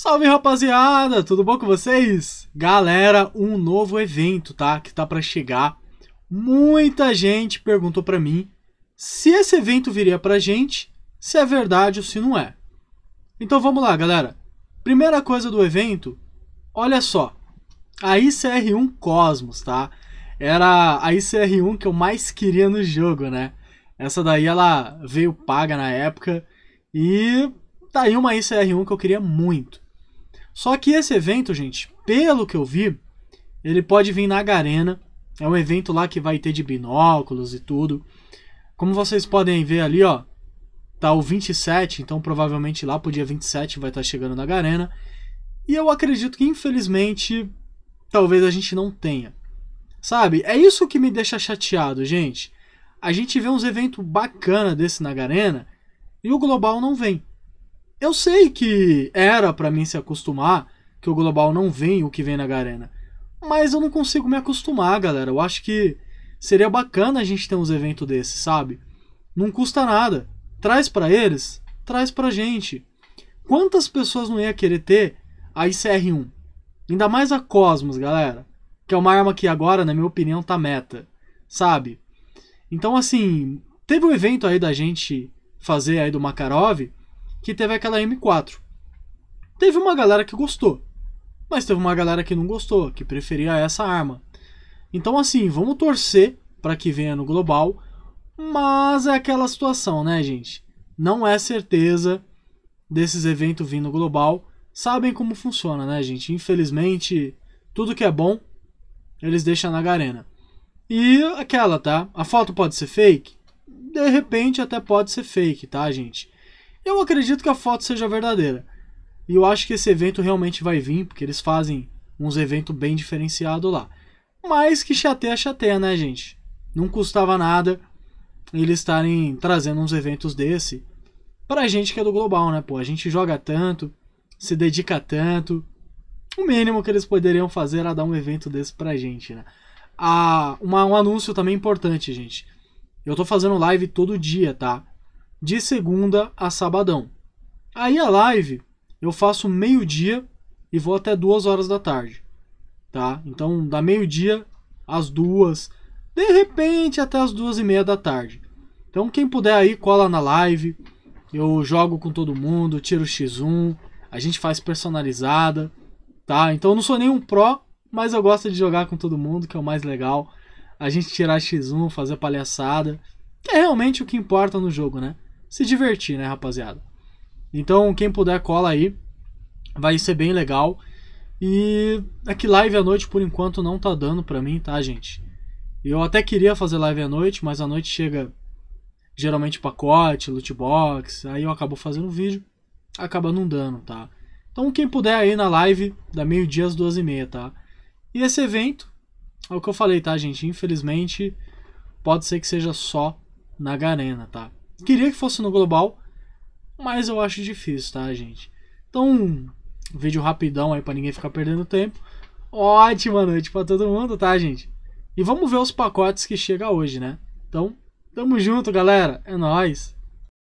Salve rapaziada, tudo bom com vocês? Galera, um novo evento, tá? Que tá para chegar. Muita gente perguntou para mim se esse evento viria pra gente, se é verdade ou se não é. Então vamos lá, galera. Primeira coisa do evento, olha só. A ICR1 Cosmos, tá? Era a ICR1 que eu mais queria no jogo, né? Essa daí ela veio paga na época e tá aí uma ICR1 que eu queria muito. Só que esse evento, gente, pelo que eu vi, ele pode vir na Garena. É um evento lá que vai ter de binóculos e tudo. Como vocês podem ver ali, ó, tá o 27, então provavelmente lá pro dia 27 vai estar tá chegando na Garena. E eu acredito que infelizmente talvez a gente não tenha. Sabe? É isso que me deixa chateado, gente. A gente vê uns eventos bacana desse na Garena e o global não vem eu sei que era para mim se acostumar que o global não vem o que vem na Garena. Mas eu não consigo me acostumar, galera. Eu acho que seria bacana a gente ter uns eventos desses, sabe? Não custa nada. Traz para eles, traz pra gente. Quantas pessoas não ia querer ter a ICR1? Ainda mais a Cosmos, galera. Que é uma arma que agora, na minha opinião, tá meta. Sabe? Então, assim, teve um evento aí da gente fazer aí do Makarov que teve aquela M4. Teve uma galera que gostou, mas teve uma galera que não gostou, que preferia essa arma. Então, assim, vamos torcer para que venha no global, mas é aquela situação, né, gente? Não é certeza desses eventos vindo global. Sabem como funciona, né, gente? Infelizmente, tudo que é bom eles deixam na arena. E aquela, tá? A foto pode ser fake? De repente até pode ser fake, tá, gente? Eu acredito que a foto seja verdadeira. E eu acho que esse evento realmente vai vir, porque eles fazem uns eventos bem diferenciados lá. Mas que chateia, chateia, né, gente? Não custava nada eles estarem trazendo uns eventos desse pra gente que é do global, né, pô? A gente joga tanto, se dedica tanto. O mínimo que eles poderiam fazer era dar um evento desse pra gente, né? Ah, uma, um anúncio também importante, gente. Eu tô fazendo live todo dia, tá? de segunda a sabadão. Aí a live eu faço meio-dia e vou até duas horas da tarde. Tá? Então, da meio-dia às duas, de repente até as duas e meia da tarde. Então, quem puder aí, cola na live. Eu jogo com todo mundo, tiro X1, a gente faz personalizada, tá? Então, eu não sou nenhum pró, mas eu gosto de jogar com todo mundo, que é o mais legal. A gente tirar X1, fazer palhaçada, que é realmente o que importa no jogo, né? se divertir, né, rapaziada? Então, quem puder, cola aí. Vai ser bem legal. E é live à noite, por enquanto, não tá dando pra mim, tá, gente? Eu até queria fazer live à noite, mas à noite chega geralmente pacote, loot box, aí eu acabo fazendo vídeo, acaba não dando, tá? Então quem puder aí na live, da meio-dia às duas e meia, tá? E esse evento, é o que eu falei, tá, gente? Infelizmente, pode ser que seja só na Garena, tá? Queria que fosse no global, mas eu acho difícil, tá, gente? Então, um vídeo rapidão aí para ninguém ficar perdendo tempo. Ótima noite para todo mundo, tá, gente? E vamos ver os pacotes que chega hoje, né? Então, tamo junto, galera. É nós.